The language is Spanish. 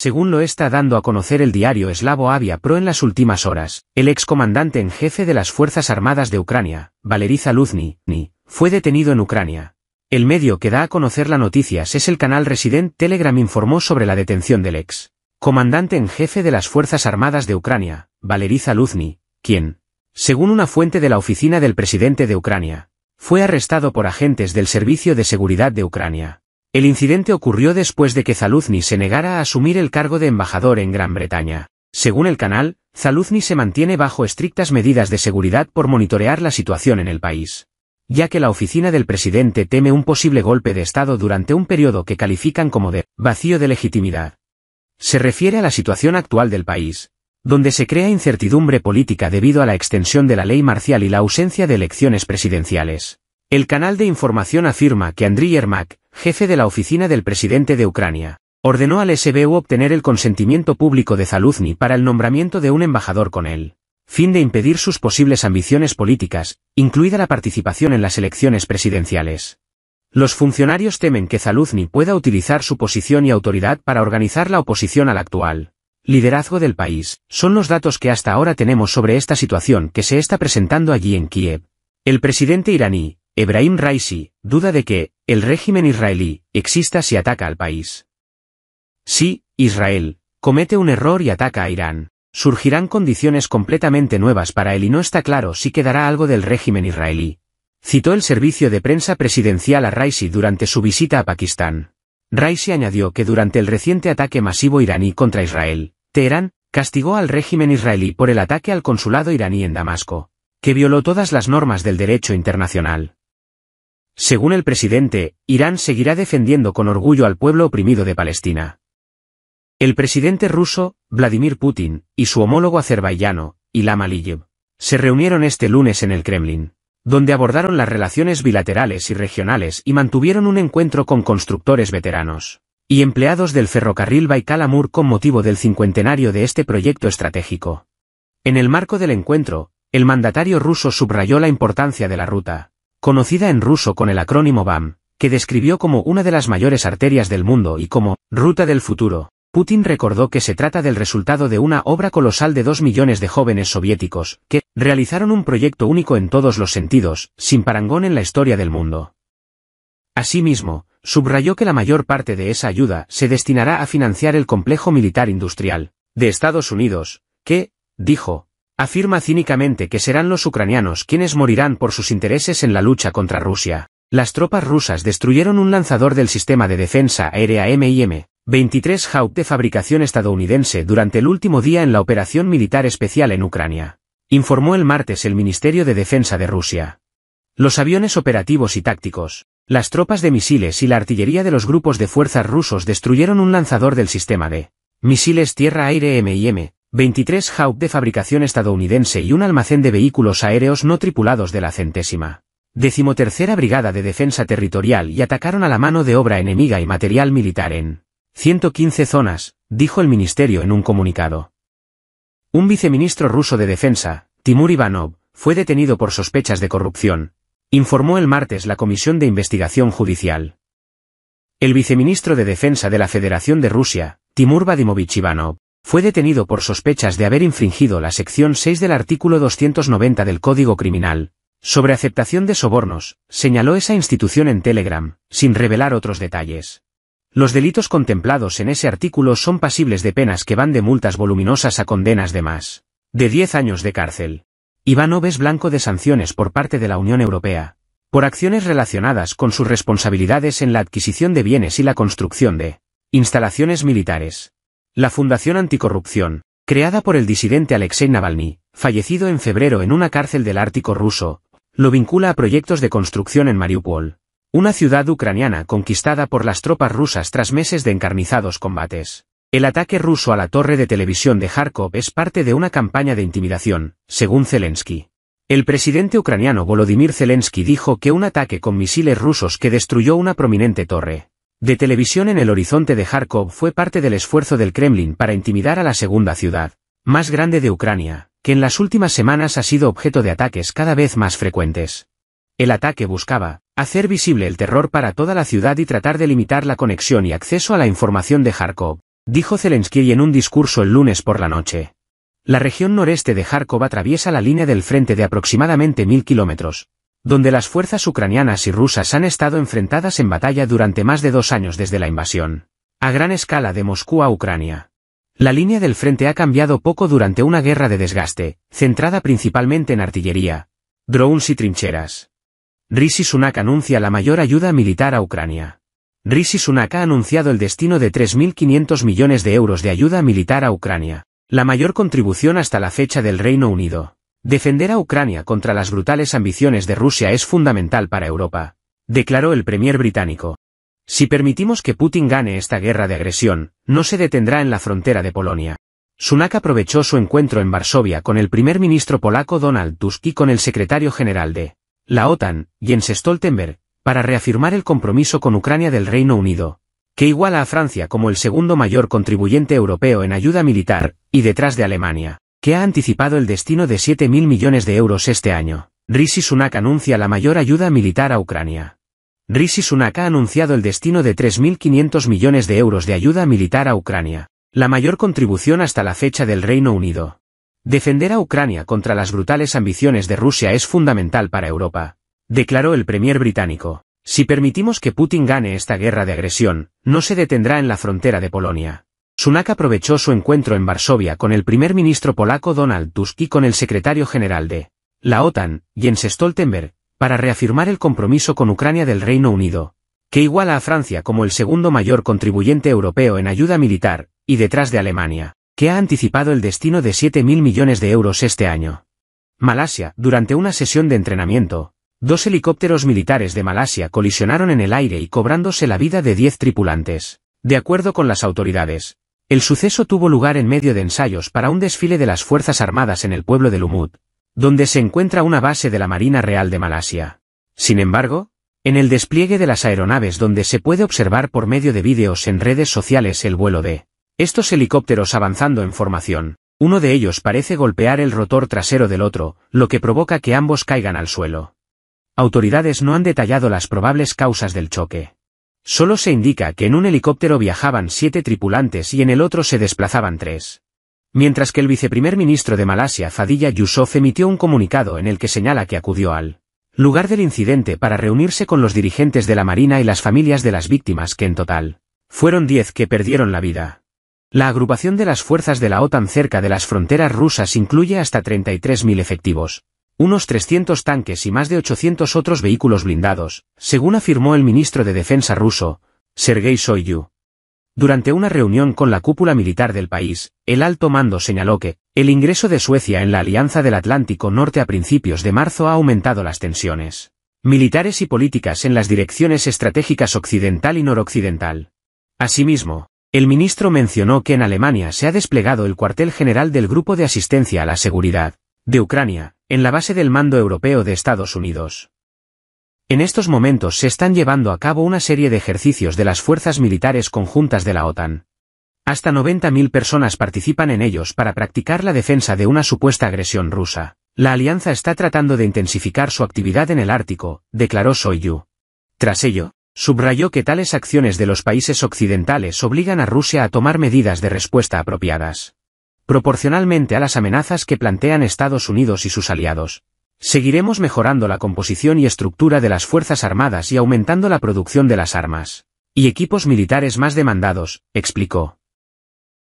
Según lo está dando a conocer el diario Slavo Avia Pro en las últimas horas, el excomandante en jefe de las Fuerzas Armadas de Ucrania, Valery Zaluzny, fue detenido en Ucrania. El medio que da a conocer las noticias es el canal Resident Telegram informó sobre la detención del ex comandante en jefe de las Fuerzas Armadas de Ucrania, Valery Zaluzny, quien, según una fuente de la oficina del presidente de Ucrania, fue arrestado por agentes del Servicio de Seguridad de Ucrania. El incidente ocurrió después de que Zaluzny se negara a asumir el cargo de embajador en Gran Bretaña. Según el canal, Zaluzny se mantiene bajo estrictas medidas de seguridad por monitorear la situación en el país ya que la oficina del presidente teme un posible golpe de Estado durante un periodo que califican como de vacío de legitimidad. Se refiere a la situación actual del país, donde se crea incertidumbre política debido a la extensión de la ley marcial y la ausencia de elecciones presidenciales. El canal de información afirma que Andriy Ermak, jefe de la oficina del presidente de Ucrania, ordenó al SBU obtener el consentimiento público de Zaluzny para el nombramiento de un embajador con él, fin de impedir sus posibles ambiciones políticas, incluida la participación en las elecciones presidenciales. Los funcionarios temen que Zaluzny pueda utilizar su posición y autoridad para organizar la oposición al actual liderazgo del país, son los datos que hasta ahora tenemos sobre esta situación que se está presentando allí en Kiev. El presidente iraní, Ebrahim Raisi, duda de que, el régimen israelí, exista si ataca al país. Si, Israel, comete un error y ataca a Irán, surgirán condiciones completamente nuevas para él y no está claro si quedará algo del régimen israelí. Citó el servicio de prensa presidencial a Raisi durante su visita a Pakistán. Raisi añadió que durante el reciente ataque masivo iraní contra Israel, Teherán, castigó al régimen israelí por el ataque al consulado iraní en Damasco, que violó todas las normas del derecho internacional. Según el presidente, Irán seguirá defendiendo con orgullo al pueblo oprimido de Palestina. El presidente ruso, Vladimir Putin, y su homólogo azerbaiyano, Ilham Aliyev, se reunieron este lunes en el Kremlin, donde abordaron las relaciones bilaterales y regionales y mantuvieron un encuentro con constructores veteranos y empleados del ferrocarril Baikal-Amur con motivo del cincuentenario de este proyecto estratégico. En el marco del encuentro, el mandatario ruso subrayó la importancia de la ruta, conocida en ruso con el acrónimo BAM, que describió como una de las mayores arterias del mundo y como ruta del futuro. Putin recordó que se trata del resultado de una obra colosal de dos millones de jóvenes soviéticos, que realizaron un proyecto único en todos los sentidos, sin parangón en la historia del mundo. Asimismo, subrayó que la mayor parte de esa ayuda se destinará a financiar el complejo militar industrial de Estados Unidos, que, dijo, Afirma cínicamente que serán los ucranianos quienes morirán por sus intereses en la lucha contra Rusia. Las tropas rusas destruyeron un lanzador del sistema de defensa aérea MIM, 23 Hawk de fabricación estadounidense durante el último día en la operación militar especial en Ucrania. Informó el martes el Ministerio de Defensa de Rusia. Los aviones operativos y tácticos, las tropas de misiles y la artillería de los grupos de fuerzas rusos destruyeron un lanzador del sistema de misiles tierra-aire MIM, 23 Hawk de fabricación estadounidense y un almacén de vehículos aéreos no tripulados de la centésima. Decimotercera Brigada de Defensa Territorial y atacaron a la mano de obra enemiga y material militar en 115 zonas, dijo el ministerio en un comunicado. Un viceministro ruso de defensa, Timur Ivanov, fue detenido por sospechas de corrupción, informó el martes la Comisión de Investigación Judicial. El viceministro de Defensa de la Federación de Rusia, Timur Vadimovich Ivanov, fue detenido por sospechas de haber infringido la sección 6 del artículo 290 del Código Criminal, sobre aceptación de sobornos, señaló esa institución en Telegram, sin revelar otros detalles. Los delitos contemplados en ese artículo son pasibles de penas que van de multas voluminosas a condenas de más de 10 años de cárcel. Iván ves blanco de sanciones por parte de la Unión Europea, por acciones relacionadas con sus responsabilidades en la adquisición de bienes y la construcción de instalaciones militares. La Fundación Anticorrupción, creada por el disidente Alexei Navalny, fallecido en febrero en una cárcel del Ártico ruso, lo vincula a proyectos de construcción en Mariupol, una ciudad ucraniana conquistada por las tropas rusas tras meses de encarnizados combates. El ataque ruso a la torre de televisión de Kharkov es parte de una campaña de intimidación, según Zelensky. El presidente ucraniano Volodymyr Zelensky dijo que un ataque con misiles rusos que destruyó una prominente torre de televisión en el horizonte de Kharkov fue parte del esfuerzo del Kremlin para intimidar a la segunda ciudad, más grande de Ucrania, que en las últimas semanas ha sido objeto de ataques cada vez más frecuentes. El ataque buscaba hacer visible el terror para toda la ciudad y tratar de limitar la conexión y acceso a la información de Kharkov, dijo Zelensky en un discurso el lunes por la noche. La región noreste de Kharkov atraviesa la línea del frente de aproximadamente mil kilómetros, donde las fuerzas ucranianas y rusas han estado enfrentadas en batalla durante más de dos años desde la invasión, a gran escala de Moscú a Ucrania. La línea del frente ha cambiado poco durante una guerra de desgaste, centrada principalmente en artillería, drones y trincheras. Rishi Sunak anuncia la mayor ayuda militar a Ucrania. Rishi Sunak ha anunciado el destino de 3.500 millones de euros de ayuda militar a Ucrania, la mayor contribución hasta la fecha del Reino Unido. Defender a Ucrania contra las brutales ambiciones de Rusia es fundamental para Europa, declaró el premier británico. Si permitimos que Putin gane esta guerra de agresión, no se detendrá en la frontera de Polonia. Sunak aprovechó su encuentro en Varsovia con el primer ministro polaco Donald Tusk y con el secretario general de la OTAN, Jens Stoltenberg, para reafirmar el compromiso con Ucrania del Reino Unido, que iguala a Francia como el segundo mayor contribuyente europeo en ayuda militar, y detrás de Alemania que ha anticipado el destino de 7.000 millones de euros este año. Rishi Sunak anuncia la mayor ayuda militar a Ucrania. Rishi Sunak ha anunciado el destino de 3.500 millones de euros de ayuda militar a Ucrania, la mayor contribución hasta la fecha del Reino Unido. Defender a Ucrania contra las brutales ambiciones de Rusia es fundamental para Europa, declaró el premier británico. Si permitimos que Putin gane esta guerra de agresión, no se detendrá en la frontera de Polonia. Sunak aprovechó su encuentro en Varsovia con el primer ministro polaco Donald Tusk y con el secretario general de la OTAN, Jens Stoltenberg, para reafirmar el compromiso con Ucrania del Reino Unido, que iguala a Francia como el segundo mayor contribuyente europeo en ayuda militar, y detrás de Alemania, que ha anticipado el destino de 7.000 millones de euros este año. Malasia, durante una sesión de entrenamiento, dos helicópteros militares de Malasia colisionaron en el aire y cobrándose la vida de 10 tripulantes. De acuerdo con las autoridades, el suceso tuvo lugar en medio de ensayos para un desfile de las Fuerzas Armadas en el pueblo de Lumut, donde se encuentra una base de la Marina Real de Malasia. Sin embargo, en el despliegue de las aeronaves donde se puede observar por medio de vídeos en redes sociales el vuelo de estos helicópteros avanzando en formación, uno de ellos parece golpear el rotor trasero del otro, lo que provoca que ambos caigan al suelo. Autoridades no han detallado las probables causas del choque. Solo se indica que en un helicóptero viajaban siete tripulantes y en el otro se desplazaban tres. Mientras que el viceprimer ministro de Malasia Fadilla Yusuf emitió un comunicado en el que señala que acudió al lugar del incidente para reunirse con los dirigentes de la Marina y las familias de las víctimas que en total fueron diez que perdieron la vida. La agrupación de las fuerzas de la OTAN cerca de las fronteras rusas incluye hasta 33.000 efectivos, unos 300 tanques y más de 800 otros vehículos blindados, según afirmó el ministro de Defensa ruso, Sergei Shoigu. Durante una reunión con la cúpula militar del país, el alto mando señaló que, el ingreso de Suecia en la Alianza del Atlántico Norte a principios de marzo ha aumentado las tensiones militares y políticas en las direcciones estratégicas occidental y noroccidental. Asimismo, el ministro mencionó que en Alemania se ha desplegado el cuartel general del Grupo de Asistencia a la Seguridad de Ucrania, en la base del mando europeo de Estados Unidos. En estos momentos se están llevando a cabo una serie de ejercicios de las fuerzas militares conjuntas de la OTAN. Hasta 90.000 personas participan en ellos para practicar la defensa de una supuesta agresión rusa. La alianza está tratando de intensificar su actividad en el Ártico, declaró Soyu. Tras ello, subrayó que tales acciones de los países occidentales obligan a Rusia a tomar medidas de respuesta apropiadas proporcionalmente a las amenazas que plantean Estados Unidos y sus aliados. Seguiremos mejorando la composición y estructura de las Fuerzas Armadas y aumentando la producción de las armas y equipos militares más demandados, explicó.